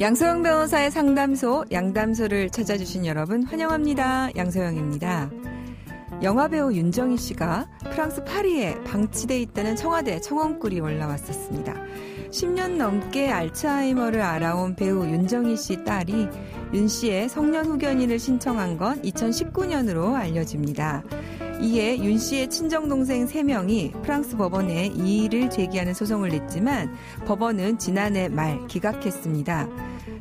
양소영 변호사의 상담소, 양담소를 찾아주신 여러분 환영합니다. 양소영입니다. 영화배우 윤정희 씨가 프랑스 파리에 방치돼 있다는 청와대 청원글이 올라왔었습니다. 10년 넘게 알츠하이머를 알아온 배우 윤정희 씨 딸이 윤 씨의 성년 후견인을 신청한 건 2019년으로 알려집니다. 이에 윤 씨의 친정 동생 3명이 프랑스 법원에 이의를 제기하는 소송을 냈지만 법원은 지난해 말 기각했습니다.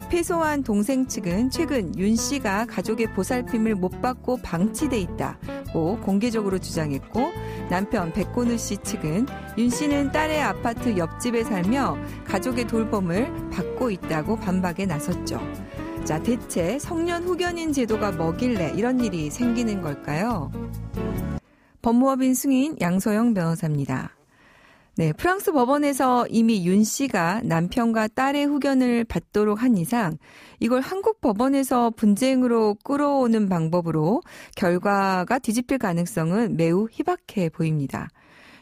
패소한 동생 측은 최근 윤 씨가 가족의 보살핌을 못 받고 방치돼 있다고 공개적으로 주장했고 남편 백고누 씨 측은 윤 씨는 딸의 아파트 옆집에 살며 가족의 돌봄을 받고 있다고 반박에 나섰죠. 자, 대체 성년 후견인 제도가 뭐길래 이런 일이 생기는 걸까요? 법무법인 승인 양소영 변호사입니다. 네, 프랑스 법원에서 이미 윤 씨가 남편과 딸의 후견을 받도록 한 이상 이걸 한국 법원에서 분쟁으로 끌어오는 방법으로 결과가 뒤집힐 가능성은 매우 희박해 보입니다.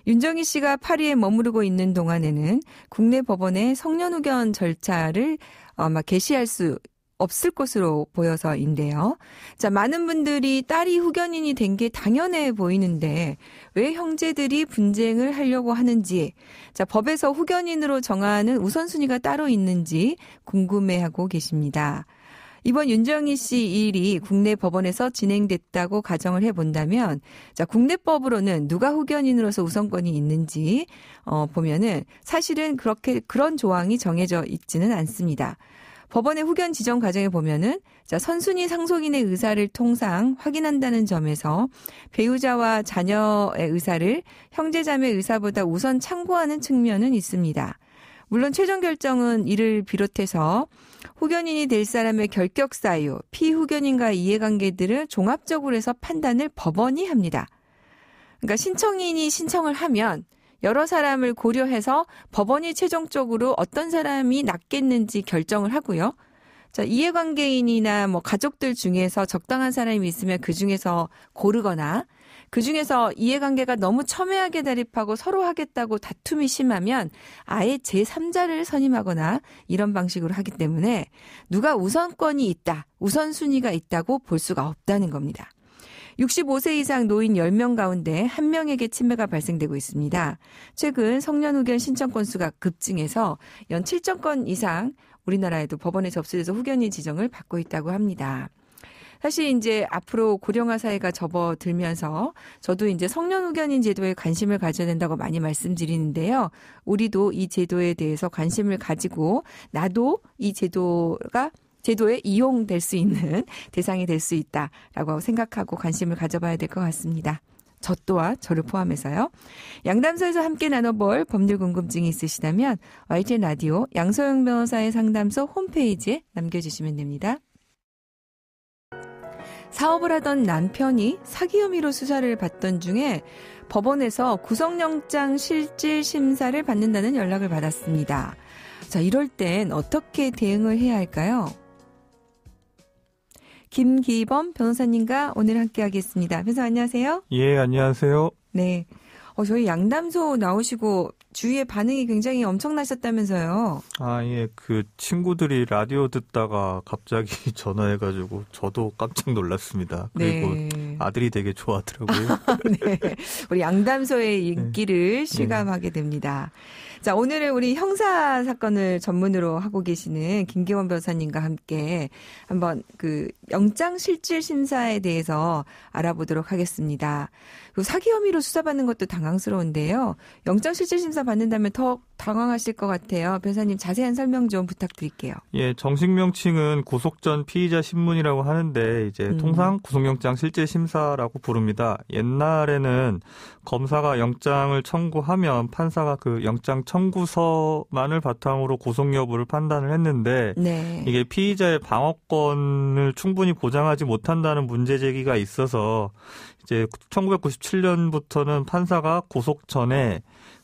윤정희 씨가 파리에 머무르고 있는 동안에는 국내 법원의 성년 후견 절차를 아마 어, 개시할 수 없을 것으로 보여서인데요. 자, 많은 분들이 딸이 후견인이 된 게 당연해 보이는데 왜 형제들이 분쟁을 하려고 하는지, 자, 법에서 후견인으로 정하는 우선순위가 따로 있는지 궁금해하고 계십니다. 이번 윤정희 씨 일이 국내 법원에서 진행됐다고 가정을 해본다면, 자, 국내법으로는 누가 후견인으로서 우선권이 있는지, 어, 보면은 사실은 그렇게, 그런 조항이 정해져 있지는 않습니다. 법원의 후견 지정 과정에 보면은 자, 선순위 상속인의 의사를 통상 확인한다는 점에서 배우자와 자녀의 의사를 형제자매 의사보다 우선 참고하는 측면은 있습니다. 물론 최종 결정은 이를 비롯해서 후견인이 될 사람의 결격 사유, 피후견인과 이해관계들을 종합적으로 해서 판단을 법원이 합니다. 그러니까 신청인이 신청을 하면 여러 사람을 고려해서 법원이 최종적으로 어떤 사람이 낫겠는지 결정을 하고요. 자, 이해관계인이나 뭐 가족들 중에서 적당한 사람이 있으면 그 중에서 고르거나 그 중에서 이해관계가 너무 첨예하게 대립하고 서로 하겠다고 다툼이 심하면 아예 제3자를 선임하거나 이런 방식으로 하기 때문에 누가 우선권이 있다, 우선순위가 있다고 볼 수가 없다는 겁니다. 65세 이상 노인 10명 가운데 1명에게 치매가 발생되고 있습니다. 최근 성년 후견 신청 건수가 급증해서 연 7천 건 이상 우리나라에도 법원에 접수돼서 후견인 지정을 받고 있다고 합니다. 사실 이제 앞으로 고령화 사회가 접어들면서 저도 이제 성년 후견인 제도에 관심을 가져야 된다고 많이 말씀드리는데요. 우리도 이 제도에 대해서 관심을 가지고 나도 이 제도가 제도에 이용될 수 있는 대상이 될 수 있다라고 생각하고 관심을 가져봐야 될 것 같습니다. 저 또한 저를 포함해서요. 양담소에서 함께 나눠볼 법률 궁금증이 있으시다면 YT 라디오 양서영 변호사의 상담소 홈페이지에 남겨주시면 됩니다. 사업을 하던 남편이 사기 혐의로 수사를 받던 중에 법원에서 구속영장 실질 심사를 받는다는 연락을 받았습니다. 자, 이럴 땐 어떻게 대응을 해야 할까요? 김기범 변호사님과 오늘 함께하겠습니다. 변호사 안녕하세요. 예, 안녕하세요. 네. 어, 저희 양담소 나오시고 주위에 반응이 굉장히 엄청나셨다면서요. 아, 예. 그 친구들이 라디오 듣다가 갑자기 전화해가지고 저도 깜짝 놀랐습니다. 네. 그리고 네. 아들이 되게 좋아하더라고요. 네. 우리 양담소의 네. 인기를 네. 실감하게 됩니다. 네. 자, 오늘은 우리 형사 사건을 전문으로 하고 계시는 김기원 변호사님과 함께 한번 그 영장 실질 심사에 대해서 알아보도록 하겠습니다. 그 사기 혐의로 수사받는 것도 당황스러운데요. 영장 실질 심사 받는다면 더 당황하실 것 같아요. 변사님 자세한 설명 좀 부탁드릴게요. 예, 정식 명칭은 구속 전 피의자 신문이라고 하는데 이제 음. 통상 구속영장 실제 심사라고 부릅니다. 옛날에는 검사가 영장을 청구하면 판사가 그 영장 청구서만을 바탕으로 구속 여부를 판단을 했는데 네. 이게 피의자의 방어권을 충분히 보장하지 못한다는 문제 제기가 있어서 이제 1997년부터는 판사가 구속 전에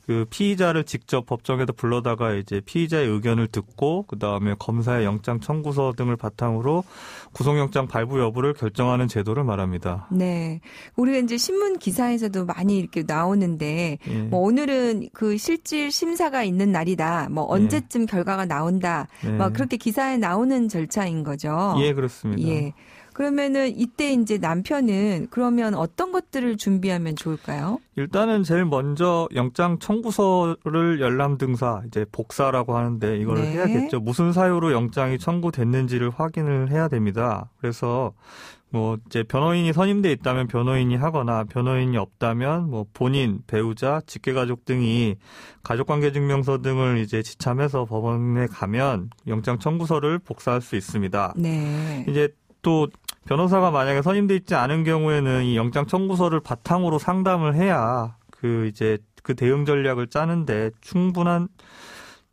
그 피의자를 직접 법정에도 불러다가 이제 피의자의 의견을 듣고 그 다음에 검사의 영장 청구서 등을 바탕으로 구속영장 발부 여부를 결정하는 제도를 말합니다. 네, 우리가 이제 신문 기사에서도 많이 이렇게 나오는데 예. 뭐 오늘은 그 실질 심사가 있는 날이다. 뭐 예. 언제쯤 예. 결과가 나온다. 예. 막 네. 그렇게 기사에 나오는 절차인 거죠. 예, 그렇습니다. 예. 그러면은 이때 이제 남편은 그러면 어떤 것들을 준비하면 좋을까요? 일단은 제일 먼저 영장 청구서를 열람 등사 이제 복사라고 하는데 이걸 네. 해야겠죠. 무슨 사유로 영장이 청구됐는지를 확인을 해야 됩니다. 그래서 뭐 이제 변호인이 선임돼 있다면 변호인이 하거나 변호인이 없다면 뭐 본인, 배우자, 직계가족 등이 가족관계증명서 등을 이제 지참해서 법원에 가면 영장 청구서를 복사할 수 있습니다. 네. 이제 또 변호사가 만약에 선임돼 있지 않은 경우에는 이 영장 청구서를 바탕으로 상담을 해야 그 이제 그 대응 전략을 짜는데 충분한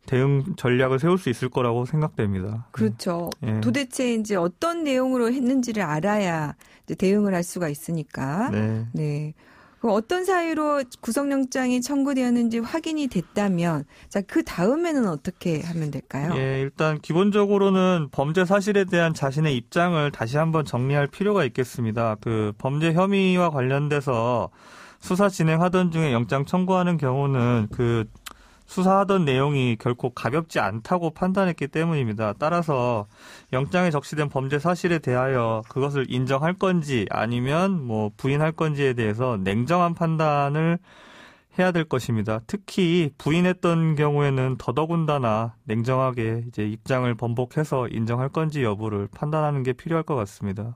대응 전략을 세울 수 있을 거라고 생각됩니다. 그렇죠. 예. 예. 도대체 이제 어떤 내용으로 했는지를 알아야 이제 대응을 할 수가 있으니까. 네. 네. 어떤 사유로 구속영장이 청구되었는지 확인이 됐다면 자, 그 다음에는 어떻게 하면 될까요? 예, 일단 기본적으로는 범죄 사실에 대한 자신의 입장을 다시 한번 정리할 필요가 있겠습니다. 그 범죄 혐의와 관련돼서 수사 진행하던 중에 영장 청구하는 경우는 그 수사하던 내용이 결코 가볍지 않다고 판단했기 때문입니다. 따라서 영장에 적시된 범죄 사실에 대하여 그것을 인정할 건지 아니면 뭐 부인할 건지에 대해서 냉정한 판단을 해야 될 것입니다. 특히 부인했던 경우에는 더더군다나 냉정하게 이제 입장을 번복해서 인정할 건지 여부를 판단하는 게 필요할 것 같습니다.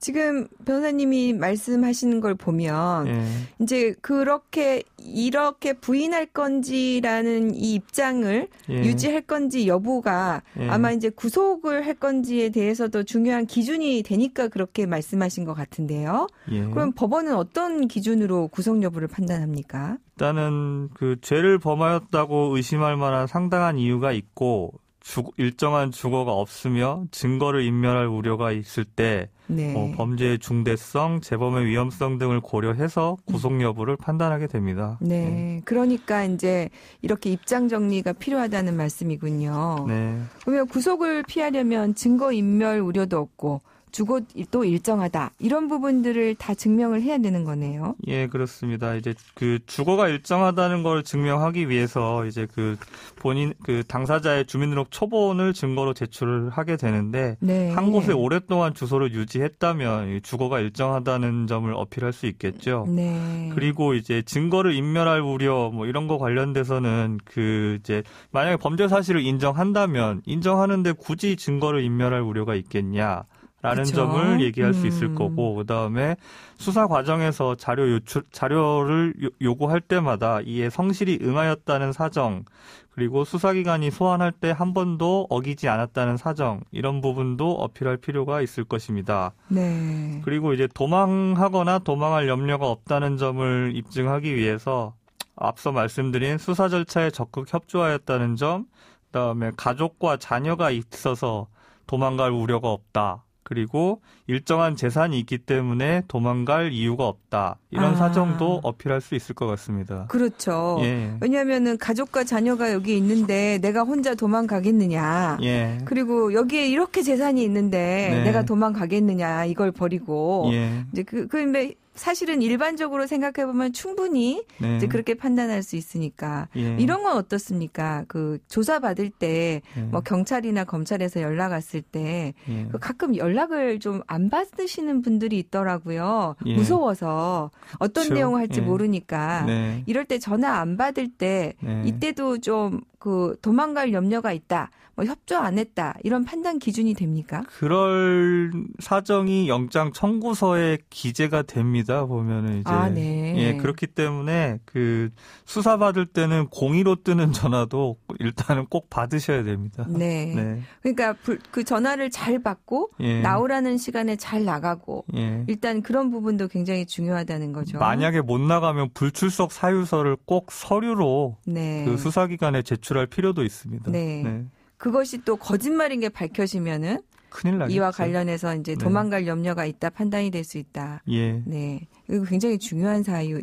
지금 변호사님이 말씀하시는 걸 보면 예. 이제 그렇게 이렇게 부인할 건지라는 이 입장을 예. 유지할 건지 여부가 예. 아마 이제 구속을 할 건지에 대해서도 중요한 기준이 되니까 그렇게 말씀하신 것 같은데요. 예. 그럼 법원은 어떤 기준으로 구속 여부를 판단합니까? 일단은 그 죄를 범하였다고 의심할 만한 상당한 이유가 있고 주, 일정한 주거가 없으며 증거를 인멸할 우려가 있을 때 네. 어, 범죄의 중대성, 재범의 위험성 등을 고려해서 구속 여부를 판단하게 됩니다. 네. 네. 그러니까 이제 이렇게 입장 정리가 필요하다는 말씀이군요. 네. 그러면 구속을 피하려면 증거 인멸 우려도 없고 주고 또 일정하다 이런 부분들을 다 증명을 해야 되는 거네요. 예, 그렇습니다. 이제 그 주거가 일정하다는 걸 증명하기 위해서 이제 그 본인 그 당사자의 주민등록 초본을 증거로 제출을 하게 되는데 네. 한 곳에 오랫동안 주소를 유지했다면 주거가 일정하다는 점을 어필할 수 있겠죠. 네. 그리고 이제 증거를 인멸할 우려 뭐 이런 거 관련돼서는 그 이제 만약에 범죄 사실을 인정한다면 인정하는데 굳이 증거를 인멸할 우려가 있겠냐? 라는 그쵸. 점을 얘기할 음. 수 있을 음. 거고 그다음에 수사 과정에서 자료 요출 자료를 요구할 때마다 이에 성실히 응하였다는 사정 그리고 수사기관이 소환할 때 한 번도 어기지 않았다는 사정 이런 부분도 어필할 필요가 있을 것입니다. 네. 그리고 이제 도망하거나 도망할 염려가 없다는 점을 입증하기 위해서 앞서 말씀드린 수사 절차에 적극 협조하였다는 점, 그다음에 가족과 자녀가 있어서 도망갈 우려가 없다. 그리고 일정한 재산이 있기 때문에 도망갈 이유가 없다. 이런 아. 사정도 어필할 수 있을 것 같습니다. 그렇죠. 예. 왜냐하면 가족과 자녀가 여기 있는데 내가 혼자 도망가겠느냐. 예. 그리고 여기에 이렇게 재산이 있는데 네. 내가 도망가겠느냐 이걸 버리고 예. 이제 그 근데 그, 그 사실은 일반적으로 생각해 보면 충분히 네. 이제 그렇게 판단할 수 있으니까 예. 이런 건 어떻습니까? 그 조사 받을 때뭐 예. 뭐 경찰이나 검찰에서 연락 왔을 때 예. 그 가끔 연락을 좀 안 받으시는 분들이 있더라고요. 예. 무서워서 어떤 그렇죠. 내용 을 할지 예. 모르니까 네. 이럴 때 전화 안 받을 때 네. 이때도 좀 그 도망갈 염려가 있다. 어, 협조 안 했다 이런 판단 기준이 됩니까? 그럴 사정이 영장 청구서에 기재가 됩니다. 보면은 이제 아, 네. 예 그렇기 때문에 그 수사 받을 때는 공의로 뜨는 전화도 일단은 꼭 받으셔야 됩니다. 네. 네. 그러니까 그 전화를 잘 받고 예. 나오라는 시간에 잘 나가고 예. 일단 그런 부분도 굉장히 중요하다는 거죠. 만약에 못 나가면 불출석 사유서를 꼭 서류로 네. 그 수사기관에 제출할 필요도 있습니다. 네. 네. 그것이 또 거짓말인 게 밝혀지면은 큰일 나죠 이와 관련해서 이제 네. 도망갈 네. 염려가 있다 판단이 될 수 있다. 예. 네. 이거 굉장히 중요한 사유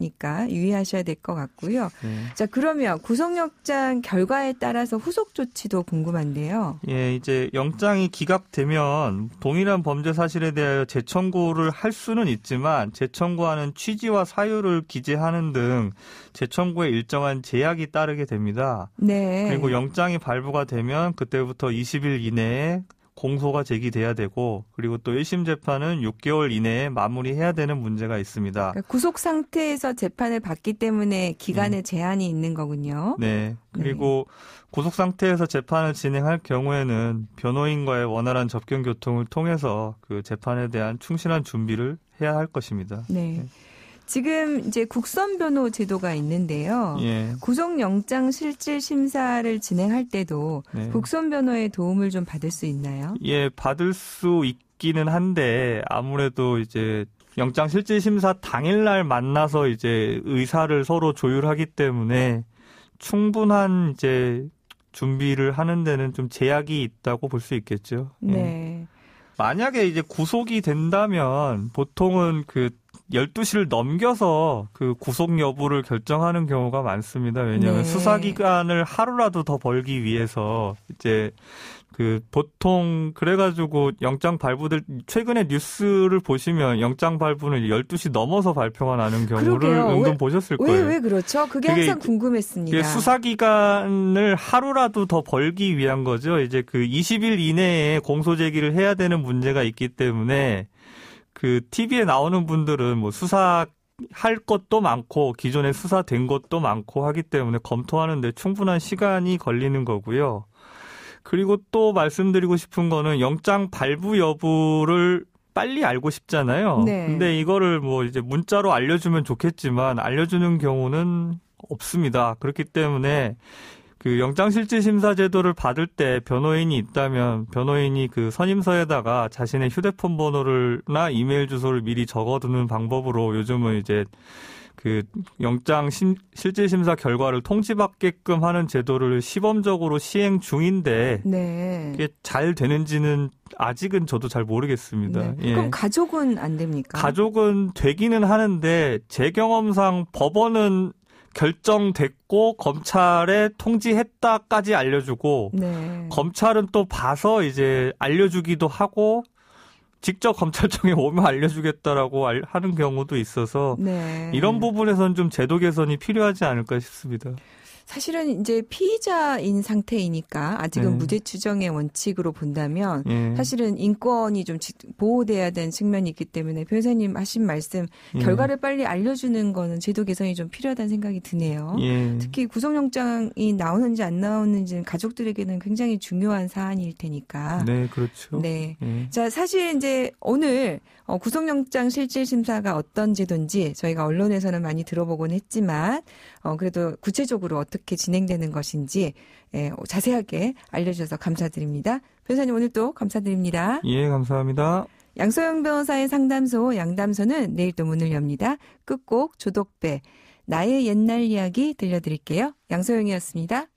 있으니까 유의하셔야 될 것 같고요. 네. 자, 그러면 구속영장 결과에 따라서 후속 조치도 궁금한데요. 예, 이제 영장이 기각되면 동일한 범죄 사실에 대하여 재청구를 할 수는 있지만 재청구하는 취지와 사유를 기재하는 등 재청구에 일정한 제약이 따르게 됩니다. 네. 그리고 영장이 발부가 되면 그때부터 20일 이내에 공소가 제기돼야 되고 그리고 또 1심 재판은 6개월 이내에 마무리해야 되는 문제가 있습니다. 그러니까 구속 상태에서 재판을 받기 때문에 기간에 음. 제한이 있는 거군요. 네. 그리고 네. 구속 상태에서 재판을 진행할 경우에는 변호인과의 원활한 접견 교통을 통해서 그 재판에 대한 충실한 준비를 해야 할 것입니다. 네. 네. 지금 이제 국선 변호 제도가 있는데요. 예. 구속영장 실질 심사를 진행할 때도 네. 국선 변호의 도움을 좀 받을 수 있나요? 예, 받을 수 있기는 한데 아무래도 이제 영장 실질 심사 당일날 만나서 이제 의사를 서로 조율하기 때문에 충분한 이제 준비를 하는 데는 좀 제약이 있다고 볼 수 있겠죠. 예. 네. 만약에 이제 구속이 된다면 보통은 그 12시를 넘겨서 그 구속 여부를 결정하는 경우가 많습니다. 왜냐하면 네. 수사기간을 하루라도 더 벌기 위해서 이제 그 보통 그래가지고 영장 발부들 최근에 뉴스를 보시면 영장 발부는 12시 넘어서 발표가 나는 경우를 은근 보셨을 거예요. 왜, 왜 그렇죠? 그게, 그게 항상 궁금했습니다. 수사기간을 하루라도 더 벌기 위한 거죠. 이제 그 20일 이내에 공소제기를 해야 되는 문제가 있기 때문에 그 TV에 나오는 분들은 뭐 수사 할 것도 많고 기존에 수사된 것도 많고 하기 때문에 검토하는데 충분한 시간이 걸리는 거고요. 그리고 또 말씀드리고 싶은 거는 영장 발부 여부를 빨리 알고 싶잖아요. 네. 근데 이거를 뭐 이제 문자로 알려주면 좋겠지만 알려주는 경우는 없습니다. 그렇기 때문에 그 영장실질심사 제도를 받을 때 변호인이 있다면 변호인이 그 선임서에다가 자신의 휴대폰 번호를나 이메일 주소를 미리 적어두는 방법으로 요즘은 이제 그 영장 심, 실질 심사 결과를 통지받게끔 하는 제도를 시범적으로 시행 중인데 네. 이게 잘 되는지는 아직은 저도 잘 모르겠습니다. 네. 예. 그럼 예. 가족은 안 됩니까? 가족은 되기는 하는데 제 경험상 법원은 결정됐고 검찰에 통지했다까지 알려주고 네. 검찰은 또 봐서 이제 알려주기도 하고 직접 검찰청에 오면 알려주겠다라고 하는 경우도 있어서 네. 이런 부분에선 좀 제도 개선이 필요하지 않을까 싶습니다. 사실은 이제 피의자인 상태이니까 아직은 네. 무죄 추정의 원칙으로 본다면 네. 사실은 인권이 좀 보호돼야 되는 측면이 있기 때문에 변호사님 하신 말씀 예. 결과를 빨리 알려주는 거는 제도 개선이 좀 필요하다는 생각이 드네요. 예. 특히 구속영장이 나오는지 안 나오는지는 가족들에게는 굉장히 중요한 사안일 테니까. 네, 그렇죠. 네. 자, 사실 이제 오늘 어, 구속영장 실질심사가 어떤 제도인지 저희가 언론에서는 많이 들어보곤 했지만 어, 그래도 구체적으로 어떻게 어떻게 진행되는 것인지 예, 자세하게 알려주셔서 감사드립니다. 변호사님 오늘 또 감사드립니다. 예, 감사합니다. 양소영 변호사의 상담소 양담소는 내일 또 문을 엽니다. 끝곡 조덕배 나의 옛날 이야기 들려드릴게요. 양소영이었습니다.